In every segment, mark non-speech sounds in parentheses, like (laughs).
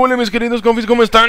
hola mis queridos confis? ¿Cómo están?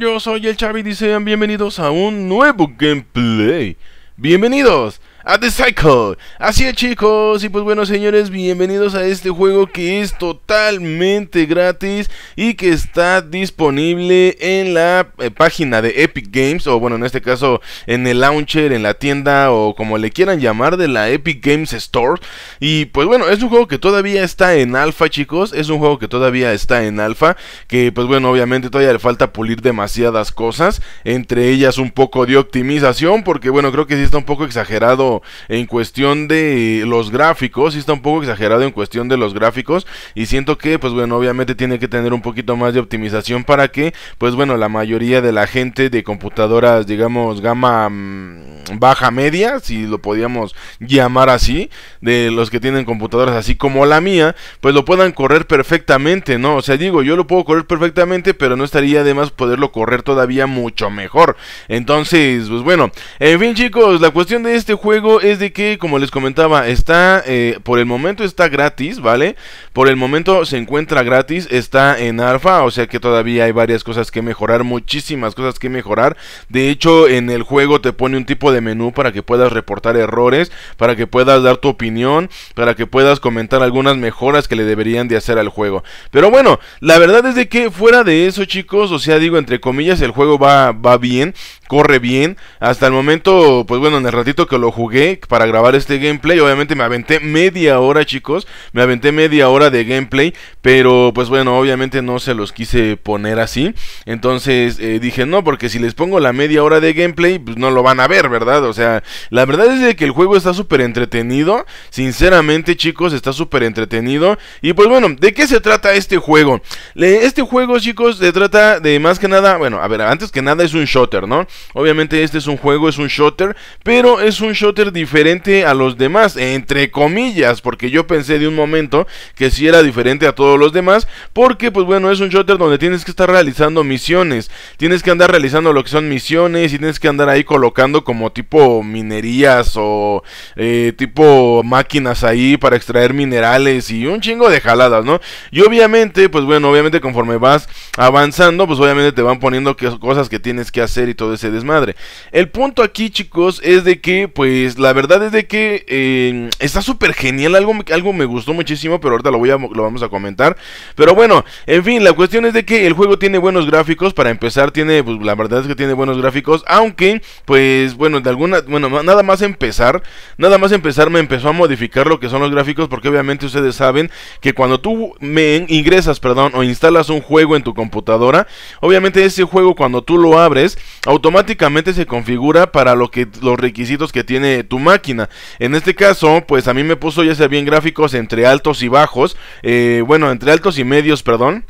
Yo soy el Chavi y sean bienvenidos a un nuevo gameplay. Bienvenidos a The Cycle. Así es chicos, y pues bueno señores, bienvenidos a este juego que es totalmente gratis y que está disponible en la eh, página de Epic Games, o bueno en este caso en el launcher, en la tienda o como le quieran llamar de la Epic Games Store. Y pues bueno, es un juego que todavía está en alfa chicos, es un juego que todavía está en alfa, que pues bueno obviamente todavía le falta pulir demasiadas cosas, entre ellas un poco de optimización, porque bueno creo que sí está un poco exagerado en cuestión de los gráficos, Y está un poco exagerado en cuestión de los gráficos y siento que pues bueno, obviamente tiene que tener un poquito más de optimización para que pues bueno, la mayoría de la gente de computadoras digamos gama mm, baja media, si lo podíamos llamar así, de los que tienen computadoras así como la mía, pues lo puedan correr perfectamente, ¿no? O sea, digo, yo lo puedo correr perfectamente, pero no estaría además poderlo correr todavía mucho mejor. Entonces, pues bueno, en fin chicos, la cuestión de este juego es de que, como les comentaba, está, eh, por el momento está gratis, ¿vale? Por el momento se encuentra gratis, está en alfa, o sea que todavía hay varias cosas que mejorar, muchísimas cosas que mejorar. De hecho, en el juego te pone un tipo de menú para que puedas reportar errores, para que puedas dar tu opinión, para que puedas comentar algunas mejoras que le deberían de hacer al juego. Pero bueno, la verdad es de que fuera de eso, chicos, o sea, digo, entre comillas, el juego va, va bien, corre bien. Hasta el momento, pues bueno, en el ratito que lo jugué, para grabar este gameplay. Obviamente me aventé media hora, chicos. Me aventé media hora de gameplay. Pero pues bueno, obviamente no se los quise poner así. Entonces eh, dije, no, porque si les pongo la media hora de gameplay, pues no lo van a ver, ¿verdad? O sea, la verdad es que el juego está súper entretenido. Sinceramente, chicos, está súper entretenido. Y pues bueno, ¿de qué se trata este juego? Este juego, chicos, se trata de más que nada, bueno, a ver, antes que nada es un shooter, ¿no? Obviamente este es un juego, es un shooter, pero es un shotter diferente a los demás, entre comillas, porque yo pensé de un momento que si era diferente a todos los demás, porque pues bueno, es un shooter donde tienes que estar realizando misiones, tienes que andar realizando lo que son misiones y tienes que andar ahí colocando como tipo minerías o eh, tipo máquinas ahí para extraer minerales y un chingo de jaladas, ¿no? Y obviamente, pues bueno, obviamente conforme vas avanzando, pues obviamente te van poniendo cosas que tienes que hacer y todo ese desmadre. El punto aquí, chicos, es de que pues pues, la verdad es de que eh, está súper genial, algo, algo me gustó muchísimo, pero ahorita lo, voy lo vamos a comentar. Pero bueno, en fin, la cuestión es de que el juego tiene buenos gráficos, para empezar tiene, pues la verdad es que tiene buenos gráficos, aunque, pues bueno, de alguna, bueno, nada más empezar, nada más empezar me empezó a modificar lo que son los gráficos, porque obviamente ustedes saben que cuando tú me ingresas, perdón, o instalas un juego en tu computadora, obviamente ese juego cuando tú lo abres, automáticamente se configura para lo que los requisitos que tiene tu máquina. En este caso, pues a mí me puso ya sea bien gráficos entre altos y bajos, eh, bueno, entre altos y medios, perdón,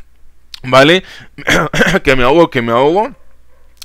¿vale? (clears throat) que me ahogo, que me ahogo.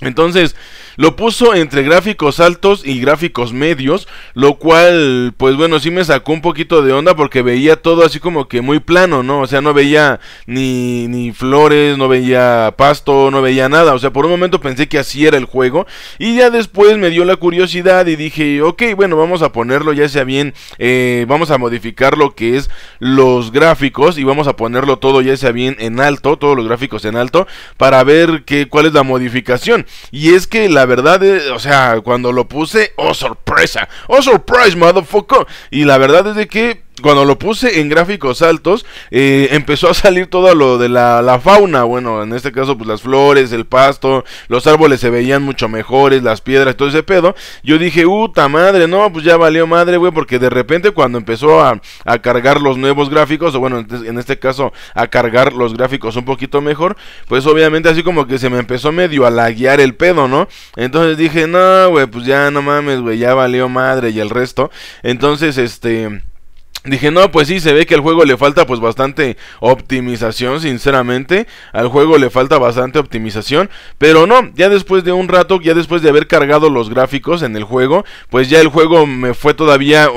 Entonces, lo puso entre gráficos altos y gráficos medios, lo cual, pues bueno, sí me sacó un poquito de onda porque veía todo así como que muy plano, ¿no? O sea, no veía ni, ni flores, no veía pasto, no veía nada. O sea, por un momento pensé que así era el juego y ya después me dio la curiosidad y dije, ok, bueno, vamos a ponerlo ya sea bien, eh, vamos a modificar lo que es los gráficos y vamos a ponerlo todo ya sea bien en alto, todos los gráficos en alto, para ver que, cuál es la modificación. Y es que la la verdad, es, o sea, cuando lo puse, oh sorpresa, oh surprise, motherfucker. Y la verdad es de que cuando lo puse en gráficos altos, eh, empezó a salir todo lo de la, la, fauna. Bueno, en este caso, pues las flores, el pasto, los árboles se veían mucho mejores, las piedras, todo ese pedo. Yo dije, puta madre, no, pues ya valió madre, güey, porque de repente cuando empezó a, a, cargar los nuevos gráficos, o bueno, este, en este caso, a cargar los gráficos un poquito mejor, pues obviamente así como que se me empezó medio a laguear el pedo, ¿no? Entonces dije, no, güey, pues ya no mames, güey, ya valió madre y el resto. Entonces, este... Dije, no, pues sí, se ve que al juego le falta pues bastante optimización, sinceramente. Al juego le falta bastante optimización. Pero no, ya después de un rato, ya después de haber cargado los gráficos en el juego, pues ya el juego me fue todavía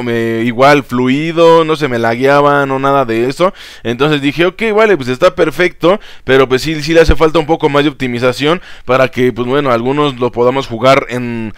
igual fluido, no se me lagueaba, no nada de eso. Entonces dije, ok, vale, pues está perfecto. Pero pues sí, sí le hace falta un poco más de optimización para que, pues bueno, algunos lo podamos jugar en,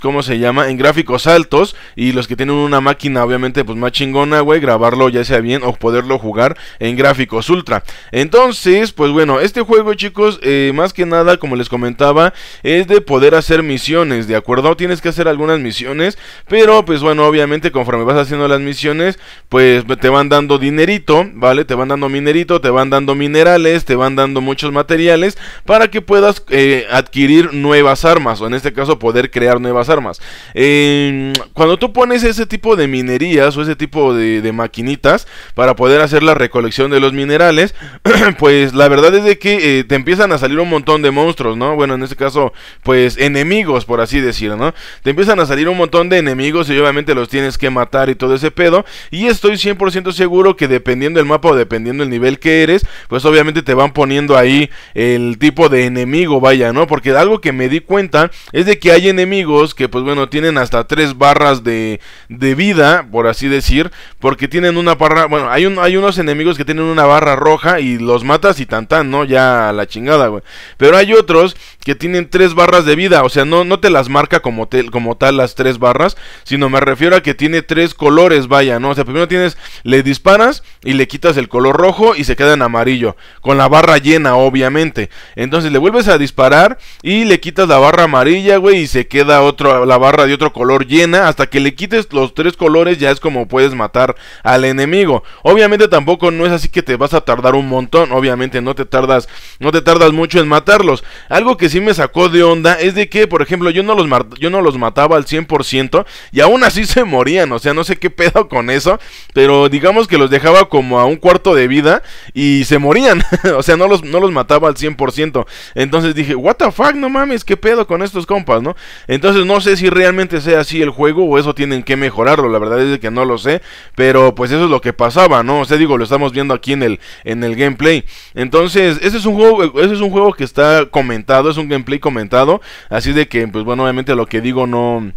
¿cómo se llama? En gráficos altos. Y los que tienen una máquina, obviamente, pues más agua grabarlo ya sea bien o poderlo jugar en gráficos ultra. Entonces, pues bueno, este juego, chicos, eh, más que nada, como les comentaba, es de poder hacer misiones, ¿de acuerdo? Tienes que hacer algunas misiones, pero pues bueno, obviamente conforme vas haciendo las misiones, pues te van dando dinerito, ¿vale? Te van dando minerito, te van dando minerales, te van dando muchos materiales para que puedas eh, adquirir nuevas armas, o en este caso poder crear nuevas armas. Em, cuando tú pones ese tipo de minerías o ese tipo de, maquinitas para poder hacer la recolección de los minerales, (clears throat) pues la verdad es de que eh, te empiezan a salir un montón de monstruos, ¿no? Bueno, en este caso, pues enemigos, por así decirlo, ¿no? Te empiezan a salir un montón de enemigos y obviamente los tienes que matar y todo ese pedo. Y estoy 100% seguro que dependiendo del mapa o dependiendo del nivel que eres, pues obviamente te van poniendo ahí el tipo de enemigo, vaya, ¿no? Porque algo que me di cuenta es de que hay enemigos que, pues bueno, tienen hasta tres barras de, de vida, por así decir, porque tienen una barra, bueno, hay, un, hay unos enemigos que tienen una barra roja y los matas y tan tan, ¿no? Ya la chingada, güey. Pero hay otros que tienen tres barras de vida, o sea, no, no te las marca como, como tal las tres barras, sino me refiero a que tiene tres colores, vaya, ¿no? O sea, primero tienes, le disparas y le quitas el color rojo y se queda en amarillo, con la barra llena, obviamente. Entonces le vuelves a disparar y le quitas la barra amarilla, güey, y se queda otro, la barra de otro color llena, hasta que le quites los tres colores ya es como puedes matar matar al enemigo. Obviamente tampoco no es así que te vas a tardar un montón, obviamente no te tardas, no te tardas mucho en matarlos. Algo que sí me sacó de onda es de que, por ejemplo, yo no los, yo no los mataba al 100% y aún así (laughs) se morían, o sea, no sé qué pedo con eso, pero digamos que los dejaba como a un cuarto de vida y se morían, (laughs) o sea, no los, no los mataba al 100%. Entonces dije, what the fuck, no mames, qué pedo con estos compas, ¿no? Entonces no sé si realmente sea así el juego o eso tienen que mejorarlo, la verdad es que no lo sé, pero pues eso es lo que pasaba, ¿no? O sea, digo, lo estamos viendo aquí en el, en el gameplay. Entonces, ese es un juego, ese es un juego que está comentado, es un gameplay comentado. Así de que, pues bueno, obviamente lo que digo no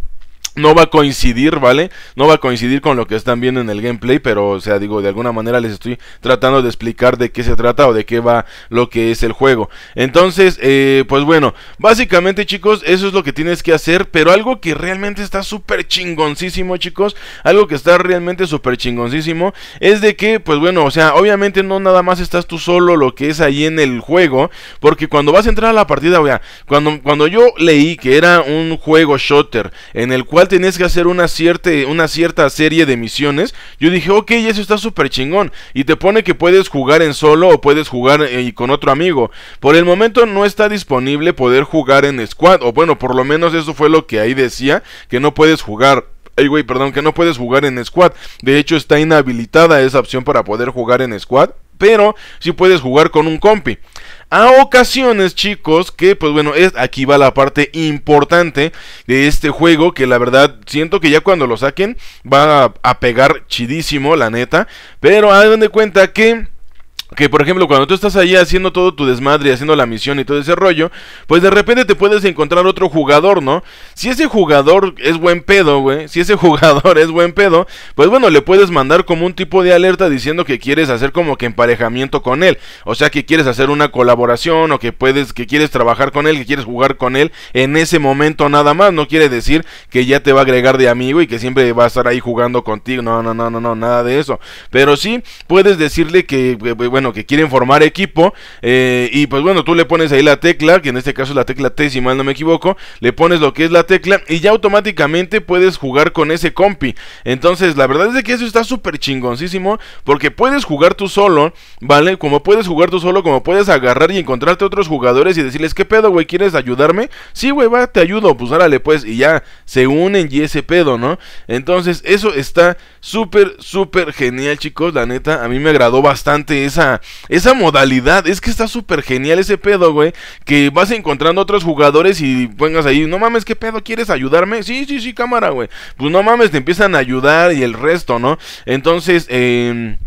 no va a coincidir, ¿vale? No va a coincidir con lo que están viendo en el gameplay, pero, o sea, digo, de alguna manera les estoy tratando de explicar de qué se trata o de qué va lo que es el juego. Entonces, eh, pues bueno, básicamente chicos, eso es lo que tienes que hacer, pero algo que realmente está súper chingoncísimo, chicos, algo que está realmente súper chingoncísimo, es de que, pues bueno, o sea, obviamente no nada más estás tú solo lo que es ahí en el juego, porque cuando vas a entrar a la partida, o sea, cuando, cuando yo leí que era un juego shooter en el cual Tienes que hacer una cierta, una cierta serie de misiones. Yo dije, ok, eso está súper chingón. Y te pone que puedes jugar en solo o puedes jugar eh, con otro amigo. Por el momento no está disponible poder jugar en squad. O bueno, por lo menos eso fue lo que ahí decía, que no puedes jugar Ay, güey, perdón, que no puedes jugar en squad. De hecho, está inhabilitada esa opción para poder jugar en squad. Pero Si puedes jugar con un compi a ocasiones, chicos, que pues bueno, es, aquí va la parte importante de este juego, que la verdad siento que ya cuando lo saquen va a, a pegar chidísimo, la neta, pero hagan de cuenta que que por ejemplo cuando tú estás ahí haciendo todo tu desmadre, haciendo la misión y todo ese rollo, pues de repente te puedes encontrar otro jugador, ¿no? Si ese jugador es buen pedo, güey, si ese (laughs) jugador es buen pedo, pues bueno, le puedes mandar como un tipo de alerta diciendo que quieres hacer como que emparejamiento con él, o sea, que quieres hacer una colaboración o que puedes que quieres trabajar con él, que quieres jugar con él en ese momento nada más, no quiere decir que ya te va a agregar de amigo y que siempre va a estar ahí jugando contigo. No, no, no, no, no, nada de eso. Pero sí puedes decirle que bueno, bueno, que quieren formar equipo. Eh, y pues bueno, tú le pones ahí la tecla, que en este caso es la tecla T, si mal no me equivoco. Le pones lo que es la tecla y ya automáticamente puedes jugar con ese compi. Entonces, la verdad es que eso está súper chingoncísimo, porque puedes jugar tú solo, ¿vale? Como puedes jugar tú solo, como puedes agarrar y encontrarte otros jugadores y decirles, ¿qué pedo, güey? ¿Quieres ayudarme? Sí, güey, va, te ayudo, pues árale, pues. Y ya se unen y ese pedo, ¿no? Entonces, eso está súper, súper genial, chicos. La neta, a mí me agradó bastante esa esa, modalidad. Es que está súper genial ese pedo, güey. Que vas encontrando otros jugadores y pongas ahí, no mames, ¿qué pedo? ¿Quieres ayudarme? Sí, sí, sí, cámara, güey. Pues no mames, te empiezan a ayudar y el resto, ¿no? Entonces, eh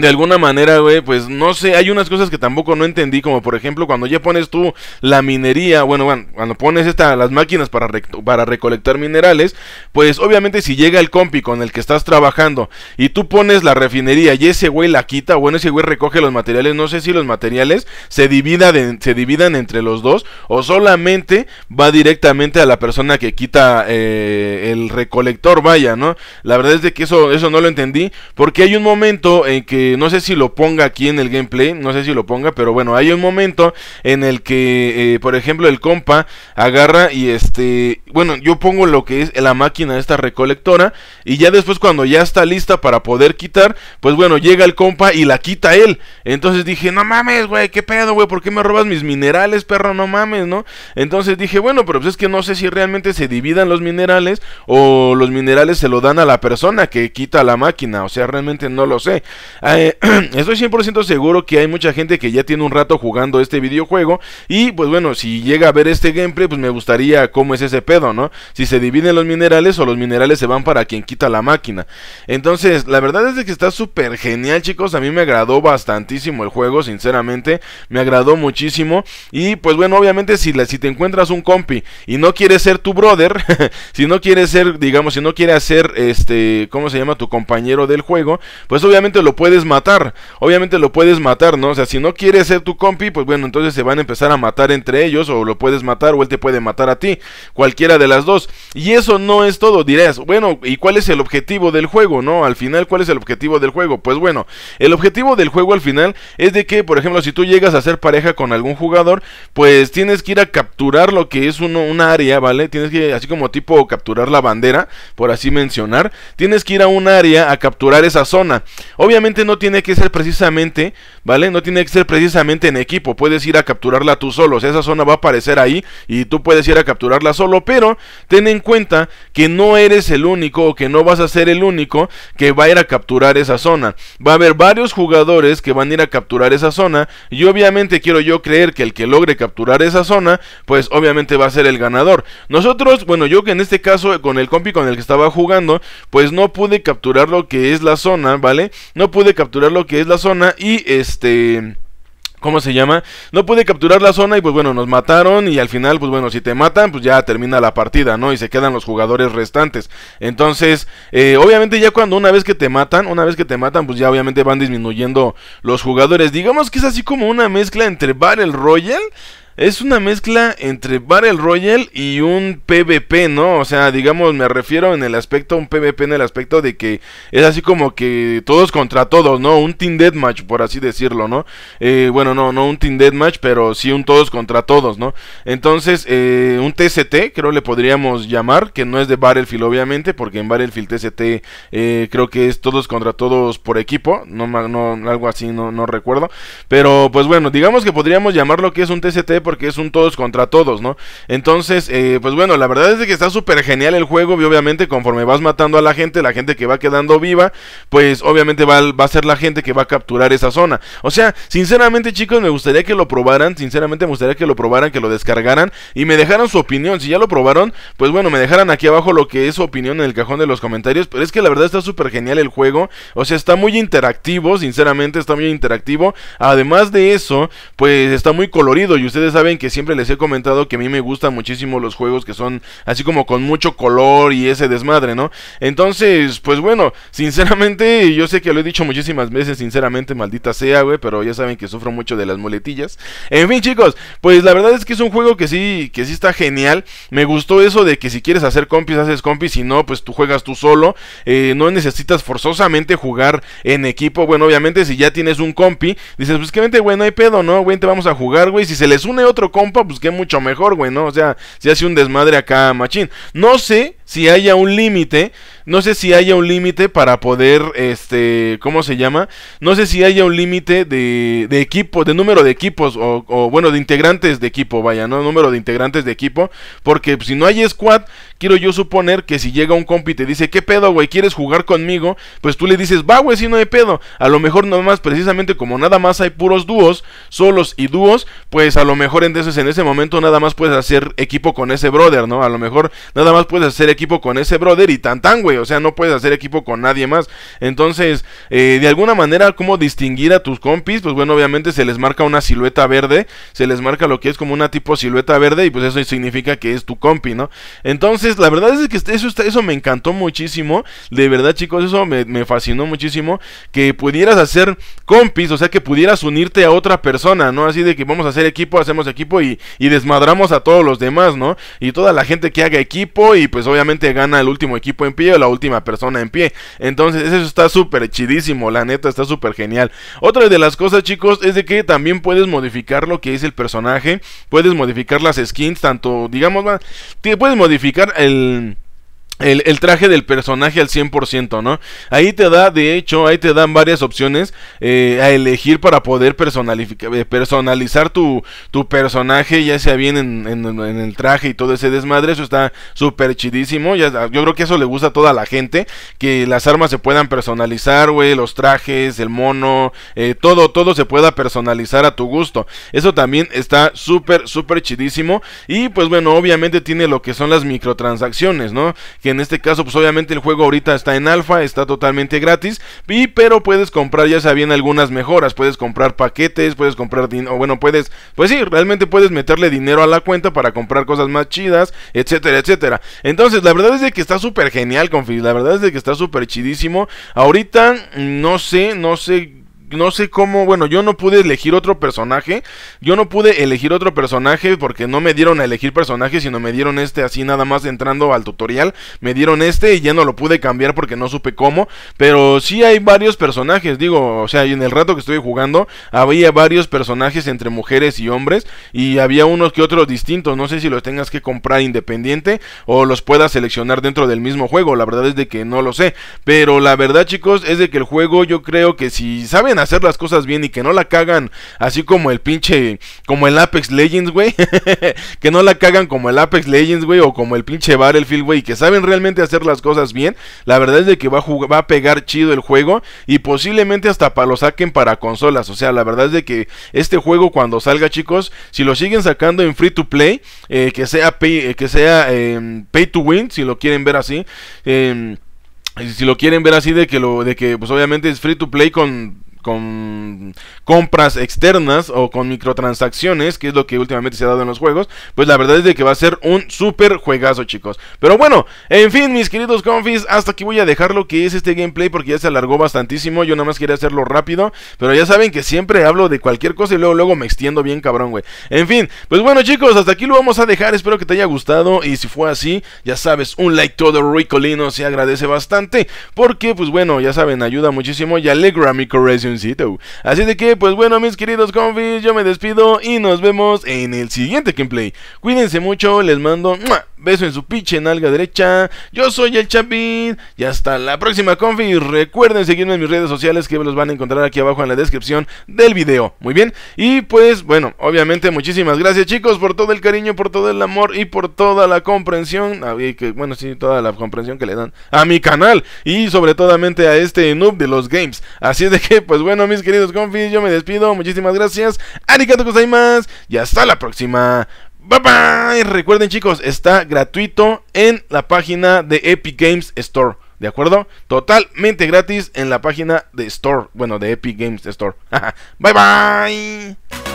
de alguna manera, güey, pues no sé, hay unas cosas que tampoco no entendí, como por ejemplo cuando ya pones tú la minería, bueno, cuando pones esta, las máquinas para, para recolectar minerales, pues obviamente si llega el compi con el que estás trabajando y tú pones la refinería y ese güey la quita, bueno, ese güey recoge los materiales, no sé si los materiales se, divida se dividan entre los dos o solamente va directamente a la persona que quita eh, el recolector, vaya, ¿no? La verdad es de que eso, eso no lo entendí, porque hay un momento en que no sé si lo ponga aquí en el gameplay, no sé si lo ponga, pero bueno, hay un momento en el que, eh, por ejemplo, el compa agarra y este, bueno, yo pongo lo que es la máquina esta recolectora y ya después cuando ya está lista para poder quitar, pues bueno, llega el compa y la quita él. Entonces dije, no mames, güey, qué pedo, güey, ¿por qué me robas mis minerales, perro? No mames, ¿no? Entonces dije, bueno, pero pues es que no sé si realmente se dividan los minerales o los minerales se lo dan a la persona que quita la máquina, o sea, realmente no lo sé. Ah, eh, (clears throat) estoy 100% seguro que hay mucha gente que ya tiene un rato jugando este videojuego. Y pues bueno, si llega a ver este gameplay, pues me gustaría cómo es ese pedo, ¿no? Si se dividen los minerales o los minerales se van para quien quita la máquina. Entonces, la verdad es que está súper genial, chicos. A mí me agradó bastantísimo el juego, sinceramente. Me agradó muchísimo. Y pues bueno, obviamente, si, si te encuentras un compi y no quieres ser tu brother, (laughs) si no quieres ser, digamos, si no quieres ser este, ¿cómo se llama? Tu compañero del juego, pues obviamente lo puedes matar. Obviamente lo puedes matar, ¿no? O sea, si no quieres ser tu compi, pues bueno, entonces se van a empezar a matar entre ellos o lo puedes matar o él te puede matar a ti, cualquiera de las dos. Y eso no es todo, dirás, bueno, ¿y cuál es el objetivo del juego, no? Al final, ¿cuál es el objetivo del juego? Pues bueno, el objetivo del juego al final es de que, por ejemplo, si tú llegas a ser pareja con algún jugador, pues tienes que ir a capturar lo que es uno, una área, ¿vale? Tienes que, así como tipo capturar la bandera, por así mencionar, tienes que ir a un área a capturar esa zona. Obviamente no no tiene que ser precisamente ¿vale? No tiene que ser precisamente en equipo, puedes ir a capturarla tú solo, o sea, esa zona va a aparecer ahí y tú puedes ir a capturarla solo, pero ten en cuenta que no eres el único o que no vas a ser el único que va a ir a capturar esa zona. Va a haber varios jugadores que van a ir a capturar esa zona y obviamente quiero yo creer que el que logre capturar esa zona, pues obviamente va a ser el ganador. Nosotros, bueno, yo que en este caso con el compi con el que estaba jugando, pues no pude capturar lo que es la zona, ¿vale? No pude capturar lo que es la zona y es este... ¿Cómo se llama? No pude capturar la zona y pues bueno, nos mataron y al final pues bueno, si te matan pues ya termina la partida, ¿no? Y se quedan los jugadores restantes. Entonces, eh, obviamente ya cuando una vez que te matan, una vez que te matan pues ya obviamente van disminuyendo los jugadores. Digamos que es así como una mezcla entre Battle Royale es una mezcla entre Battle Royale y un PvP, ¿no? O sea, digamos, me refiero en el aspecto, un PvP en el aspecto de que es así como que todos contra todos, ¿no? Un Team Deathmatch, por así decirlo, ¿no? Eh, bueno, no, no un Team Deathmatch, pero sí un todos contra todos, ¿no? Entonces, eh, un TCT, creo le podríamos llamar, que no es de Battlefield, obviamente, porque en Battlefield TCT... eh, creo que es todos contra todos por equipo, no, no algo así, no, no recuerdo. Pero, pues bueno, digamos que podríamos llamarlo que es un TCT porque es un todos contra todos, ¿no? Entonces, eh, pues bueno, la verdad es que está súper genial el juego y obviamente conforme vas matando a la gente, la gente que va quedando viva, pues obviamente va, a ser la gente que va a capturar esa zona. O sea, sinceramente chicos, me gustaría que lo probaran, sinceramente me gustaría que lo probaran, que lo descargaran y me dejaran su opinión. Si ya lo probaron, pues bueno, me dejaran aquí abajo lo que es su opinión en el cajón de los comentarios, pero es que la verdad está súper genial el juego, o sea, está muy interactivo, sinceramente está muy interactivo. Además de eso, pues está muy colorido y ustedes saben saben que siempre les he comentado que a mí me gustan muchísimo los juegos que son así como con mucho color y ese desmadre, ¿no? Entonces, pues bueno, sinceramente, (laughs) yo sé que lo he dicho muchísimas veces, sinceramente, maldita sea, güey, pero ya saben que sufro mucho de las muletillas. En fin, chicos, pues la verdad es que es un juego que sí, que sí está genial. Me gustó eso de que si quieres hacer compis, haces compis, si no, pues tú juegas tú solo. Eh, no necesitas forzosamente jugar en equipo. Bueno, obviamente, si ya tienes un compi, dices, pues que vente, güey, no hay pedo, ¿no? Güey, te vamos a jugar, güey. Si se les une otro compa, pues que mucho mejor, güey, ¿no? O sea, se hace un desmadre acá, machín. No sé si haya un límite. No sé si haya un límite para poder, este, ¿cómo se llama? No sé si haya un límite de, de equipo, de número de equipos, o, o, bueno, de integrantes de equipo, vaya, ¿no? Número de integrantes de equipo. Porque si no hay squad, quiero yo suponer que si llega un compi y te dice, ¿qué pedo, güey? ¿Quieres jugar conmigo? Pues tú le dices, va, güey, si no hay pedo. A lo mejor nada más, precisamente como nada más hay puros dúos, solos y dúos, pues a lo mejor en ese momento nada más puedes hacer equipo con ese brother, ¿no? A lo mejor nada más puedes hacer equipo equipo con ese brother y tan tan, güey. O sea, no puedes hacer equipo con nadie más. Entonces, eh, de alguna manera, ¿cómo distinguir a tus compis? Pues bueno, obviamente se les marca una silueta verde, se les marca lo que es como una tipo silueta verde y pues eso significa que es tu compi, ¿no? Entonces, la verdad es que este, eso, eso me encantó muchísimo. De verdad, chicos, eso me, fascinó muchísimo. Que pudieras hacer compis, o sea, que pudieras unirte a otra persona, ¿no? Así de que vamos a hacer equipo, hacemos equipo y desmadramos a todos los demás, ¿no? Y toda la gente que haga equipo y pues obviamente gana el último equipo en pie o la última persona en pie. Entonces, eso está súper chidísimo, la neta, está súper genial. Otra de las cosas, chicos, es de que también puedes modificar lo que es el personaje. Puedes modificar las skins, tanto, digamos, puedes modificar el el, traje del personaje al 100%, ¿no? Ahí te da, de hecho, ahí te dan varias opciones eh, a elegir para poder eh, personalizar tu, personaje, ya sea bien en, el traje y todo ese desmadre, eso está súper chidísimo, yo creo que eso le gusta a toda la gente, que las armas se puedan personalizar, güey, los trajes, el mono, eh, todo, todo se pueda personalizar a tu gusto, eso también está súper, súper chidísimo, y pues bueno, obviamente tiene lo que son las microtransacciones, ¿no? en este caso pues obviamente el juego ahorita está en alfa, está totalmente gratis, pero puedes comprar ya sabían algunas mejoras, puedes comprar paquetes, puedes comprar dinero, bueno, puedes, pues sí, realmente puedes meterle dinero a la cuenta para comprar cosas más chidas, etcétera, etcétera. Entonces, la verdad es de que está súper genial, confi la verdad es de que está súper chidísimo. Ahorita no sé, no sé no sé cómo, bueno, yo no pude elegir otro personaje. Yo no pude elegir otro personaje porque no me dieron a elegir personaje, sino me dieron este así nada más entrando al tutorial. Me dieron este y ya no lo pude cambiar porque no supe cómo. Pero sí hay varios personajes, digo, o sea, en el rato que estoy jugando había varios personajes entre mujeres y hombres y había unos que otros distintos. No sé si los tengas que comprar independiente o los puedas seleccionar dentro del mismo juego. La verdad es de que no lo sé. Pero la verdad chicos es de que el juego yo creo que si saben hacer las cosas bien y que no la cagan así como el pinche, como el Apex Legends, güey. (laughs) que no la cagan como el Apex Legends, güey, o como el pinche Battlefield, güey, que saben realmente hacer las cosas bien. La verdad es de que va a, jugar, va a pegar chido el juego y posiblemente hasta para lo saquen para consolas. O sea, la verdad es de que este juego cuando salga, chicos, si lo siguen sacando en free to play, eh, que sea pay, eh, que sea em, pay to win, si lo quieren ver así. Eh, si lo quieren ver así de que lo de que pues obviamente es free to play con con compras externas o con microtransacciones, que es lo que últimamente se ha dado en los juegos, pues la verdad es de que va a ser un super juegazo, chicos. Pero bueno, en fin, mis queridos confis, hasta aquí voy a dejar lo que es este gameplay porque ya se alargó bastantísimo, yo nada más quería hacerlo rápido, pero ya saben que siempre hablo de cualquier cosa y luego luego me extiendo bien cabrón, güey. En fin, pues bueno, chicos, hasta aquí lo vamos a dejar, espero que te haya gustado y si fue así, ya sabes, un like todo ricolino se agradece bastante porque pues bueno, ya saben, ayuda muchísimo y alegra mi corazón Así de que, pues bueno, mis queridos confis, yo me despido y nos vemos en el siguiente gameplay. Cuídense mucho, les mando Beso en su pinche nalga derecha. Yo soy el Chapín. Y hasta la próxima, confi. Recuerden seguirme en mis redes sociales que los van a encontrar aquí abajo en la descripción del video. Muy bien. Y pues, bueno, obviamente, muchísimas gracias, chicos, por todo el cariño, por todo el amor y por toda la comprensión. Ah, bueno, sí, toda la comprensión que le dan a mi canal. Y sobre todo a este noob de los games. Así es de que, pues bueno, mis queridos confis, yo me despido. Muchísimas gracias. Arigato más Y hasta la próxima. Bye bye. Recuerden chicos, está gratuito en la página de Epic Games Store. ¿De acuerdo? Totalmente gratis en la página de Store. Bueno, de Epic Games Store. (laughs) bye bye.